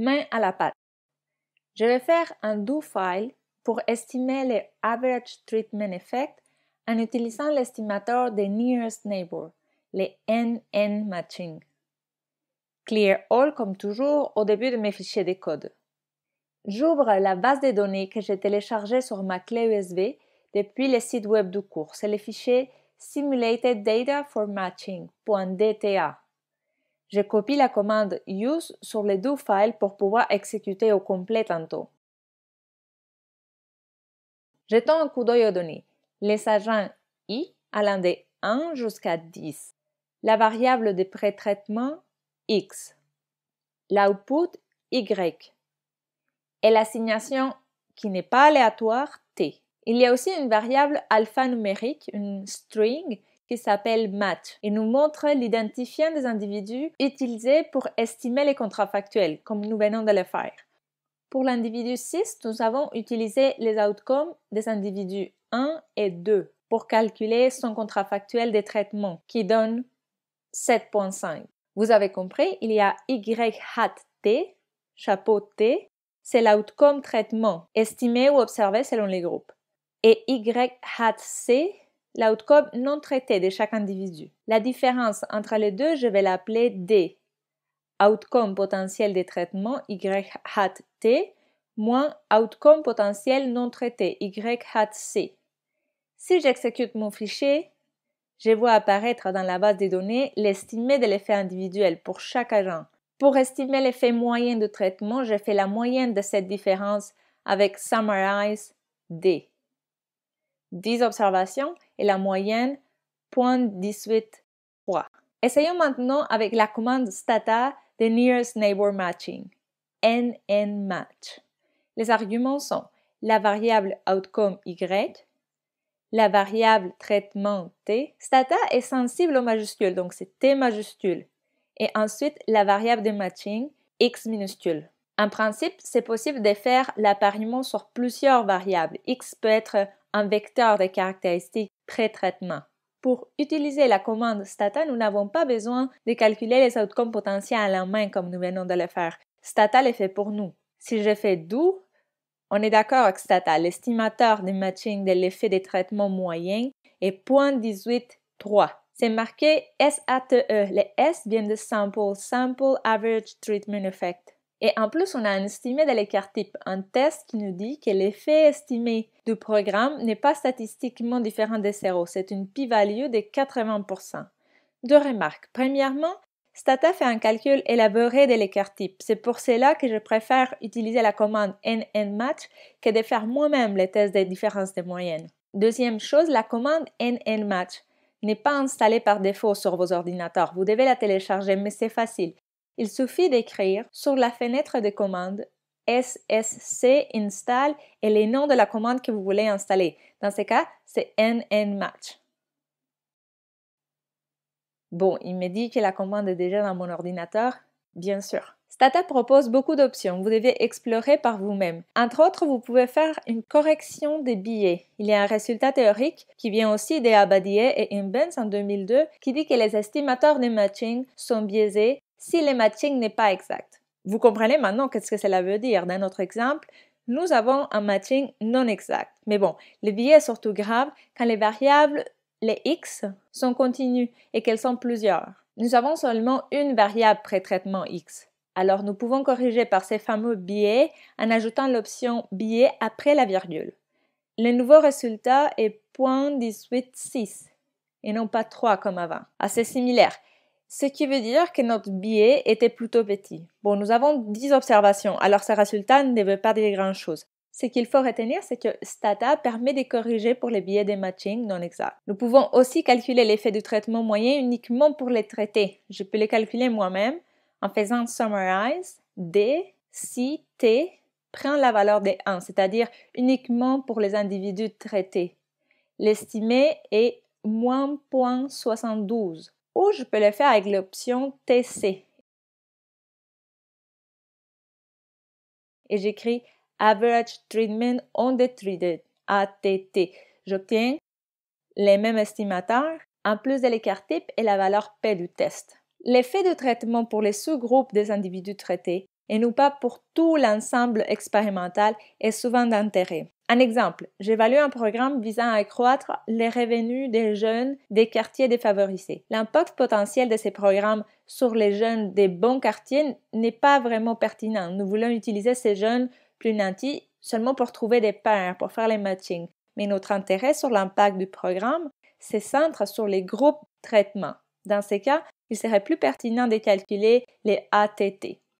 main à la pâte. Je vais faire un do file pour estimer le average treatment effect en utilisant l'estimateur des nearest neighbor, le NN matching. Clear all comme toujours au début de mes fichiers de code. J'ouvre la base de données que j'ai téléchargée sur ma clé USB depuis le site web du cours. C'est le fichier simulated data for je copie la commande use sur les deux files pour pouvoir exécuter au complet tantôt. Jetons un coup d'œil aux données. Les agents I allant de 1 jusqu'à 10. La variable de pré-traitement X. L'output Y. Et l'assignation qui n'est pas aléatoire T. Il y a aussi une variable alphanumérique, une string, qui s'appelle MATCH et nous montre l'identifiant des individus utilisés pour estimer les contrats factuels, comme nous venons de le faire. Pour l'individu 6, nous avons utilisé les outcomes des individus 1 et 2 pour calculer son contrat factuel des traitements qui donne 7.5. Vous avez compris, il y a Y hat T, chapeau T, c'est l'outcome traitement estimé ou observé selon les groupes. Et Y hat C, l'outcome non traité de chaque individu. La différence entre les deux, je vais l'appeler D. Outcome potentiel de traitement Y hat T moins outcome potentiel non traité Y hat C. Si j'exécute mon fichier, je vois apparaître dans la base des données l'estimé de l'effet individuel pour chaque agent. Pour estimer l'effet moyen de traitement, je fais la moyenne de cette différence avec Summarize D. 10 observations et la moyenne 0.183. Essayons maintenant avec la commande stata de Nearest Neighbor Matching, NN Match. Les arguments sont la variable outcome Y, la variable traitement T. Stata est sensible aux majuscules, donc c'est T majuscule. Et ensuite, la variable de matching, X minuscule. En principe, c'est possible de faire l'appariement sur plusieurs variables. X peut être un vecteur de caractéristiques pré-traitement. Pour utiliser la commande Stata, nous n'avons pas besoin de calculer les outcomes potentiels à la main comme nous venons de le faire. Stata le fait pour nous. Si je fais do, on est d'accord avec Stata. L'estimateur de matching de l'effet des traitements moyen est 0.183. C'est marqué SATE. Le S vient de sample, sample average treatment effect. Et en plus, on a un estimé de l'écart type, un test qui nous dit que l'effet estimé du programme n'est pas statistiquement différent de zéro, c'est une p-value de 80%. Deux remarques. Premièrement, Stata fait un calcul élaboré de l'écart type. C'est pour cela que je préfère utiliser la commande NNMatch que de faire moi-même le test des différences de moyenne. Deuxième chose, la commande NNMatch n'est pas installée par défaut sur vos ordinateurs. Vous devez la télécharger, mais c'est facile il suffit d'écrire sur la fenêtre de commande SSC install et les noms de la commande que vous voulez installer. Dans ce cas, c'est NNMatch. Bon, il me dit que la commande est déjà dans mon ordinateur, bien sûr. Stata propose beaucoup d'options, vous devez explorer par vous-même. Entre autres, vous pouvez faire une correction des billets. Il y a un résultat théorique qui vient aussi des Abadie et Imbens en 2002 qui dit que les estimateurs de matching sont biaisés si le matching n'est pas exact. Vous comprenez maintenant qu'est-ce que cela veut dire. Dans notre exemple, nous avons un matching non exact. Mais bon, le biais est surtout grave quand les variables, les x, sont continues et qu'elles sont plusieurs. Nous avons seulement une variable pré-traitement x. Alors nous pouvons corriger par ces fameux biais en ajoutant l'option biais après la virgule. Le nouveau résultat est .186 et non pas 3 comme avant. Assez similaire ce qui veut dire que notre billet était plutôt petit. Bon, nous avons 10 observations, alors ce résultat ne veut pas dire grand-chose. Ce qu'il faut retenir, c'est que Stata permet de corriger pour les biais des matching non exacts. Nous pouvons aussi calculer l'effet du traitement moyen uniquement pour les traités. Je peux les calculer moi-même en faisant summarize D si T prend la valeur des 1, c'est-à-dire uniquement pour les individus traités. L'estimé est moins 0.72 ou je peux le faire avec l'option TC. Et j'écris Average Treatment on the Treated, ATT. J'obtiens les mêmes estimateurs, en plus de l'écart type et la valeur P du test. L'effet de traitement pour les sous-groupes des individus traités et non pas pour tout l'ensemble expérimental est souvent d'intérêt. Un exemple, j'évalue un programme visant à accroître les revenus des jeunes des quartiers défavorisés. L'impact potentiel de ces programmes sur les jeunes des bons quartiers n'est pas vraiment pertinent. Nous voulons utiliser ces jeunes plus nantis seulement pour trouver des pairs, pour faire les matchings. Mais notre intérêt sur l'impact du programme se centre sur les groupes traitements. Dans ces cas, il serait plus pertinent de calculer les ATT,